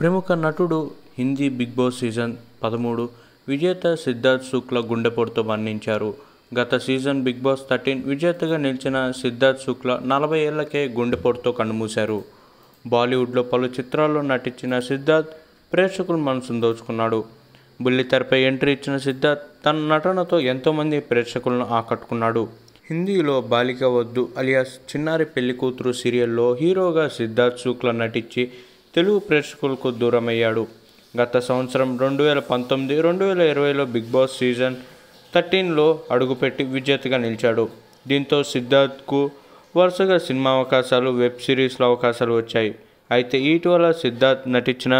ప్రముఖ నటుడు Hindi big boss season పదమూడు విజేత సిద్ధార్థ్ శుక్ల గుండెపోటుతో మరణించారు గత సీజన్ బిగ్ బాస్ థర్టీన్ విజేతగా నిలిచిన సిద్ధార్థ్ శుక్ల నలభై ఏళ్లకే గుండెపోటుతో కన్నుమూశారు బాలీవుడ్లో పలు చిత్రాల్లో నటించిన సిద్ధార్థ్ ప్రేక్షకులు మనసును దోచుకున్నాడు బుల్లితెరపై ఎంట్రీ ఇచ్చిన సిద్ధార్థ్ తన నటనతో ఎంతోమంది ప్రేక్షకులను ఆకట్టుకున్నాడు హిందీలో బాలిక వద్దు అలియాస్ చిన్నారి పెళ్లి కూతురు సీరియల్లో హీరోగా సిద్ధార్థ్ శుక్ల నటించి తెలుగు ప్రేక్షకులకు దూరమయ్యాడు గత సంవత్సరం రెండు వేల పంతొమ్మిది రెండు వేల ఇరవైలో బిగ్ బాస్ సీజన్ థర్టీన్లో అడుగుపెట్టి విజేతగా నిలిచాడు దీంతో సిద్ధార్థ్కు వరుసగా సినిమా అవకాశాలు వెబ్ సిరీస్లో అవకాశాలు వచ్చాయి అయితే ఇటీవల సిద్ధార్థ్ నటించిన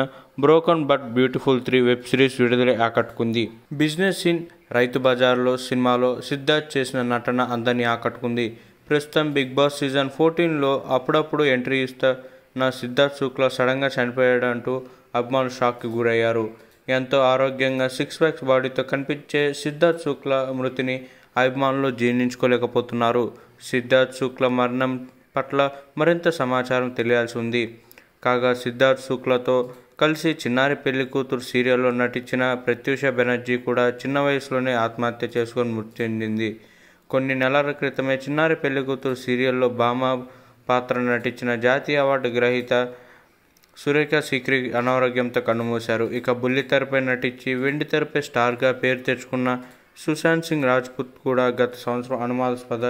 broken but beautiful three web series విడుదల ఆకట్టుకుంది బిజినెస్ సీన్ రైతు బజార్లో సినిమాలో సిద్ధార్థ్ చేసిన నటన అందరినీ ఆకట్టుకుంది ప్రస్తుతం బిగ్ బాస్ సీజన్ ఫోర్టీన్లో అప్పుడప్పుడు ఎంట్రీ ఇస్తా నా సిద్ధార్థ్ శుక్లా సడన్గా చనిపోయాడంటూ అభిమానులు షాక్కి గురయ్యారు ఎంతో ఆరోగ్యంగా సిక్స్ ప్యాక్స్ బాడీతో కనిపించే సిద్ధార్థ్ శుక్లా మృతిని అభిమానులు జీర్ణించుకోలేకపోతున్నారు సిద్ధార్థ్ శుక్లా మరణం పట్ల మరింత సమాచారం తెలియాల్సి ఉంది కాగా సిద్ధార్థ్ శుక్లతో కలిసి చిన్నారి పెళ్లి కూతురు సీరియల్లో నటించిన ప్రత్యూష బెనర్జీ కూడా చిన్న వయసులోనే ఆత్మహత్య చేసుకొని మృతి చెందింది కొన్ని నెలల క్రితమే చిన్నారి పెళ్లి కూతురు సీరియల్లో బామ పాత్ర నటించిన జాతీయ అవార్డు గ్రహీత సురేఖ సిక్రి అనారోగ్యంతో కన్నుమూశారు ఇక బుల్లి తెరపై నటించి వెండి తెరపై స్టార్గా పేరు తెచ్చుకున్న సుశాంత్ సింగ్ రాజ్పుత్ కూడా గత సంవత్సరం అనుమానాస్పద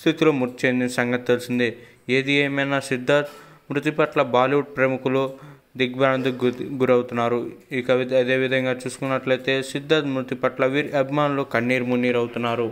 స్థితిలో మృతి చెందిన సంగతి తెలిసిందే ఏది ఏమైనా సిద్ధార్థ్ మృతి పట్ల బాలీవుడ్ ప్రముఖులు దిగ్భ్రాంతికి గురవుతున్నారు ఇక అదేవిధంగా చూసుకున్నట్లయితే సిద్ధార్థ్ మృతి పట్ల వీరి అభిమానులు కన్నీరు మున్నీరు అవుతున్నారు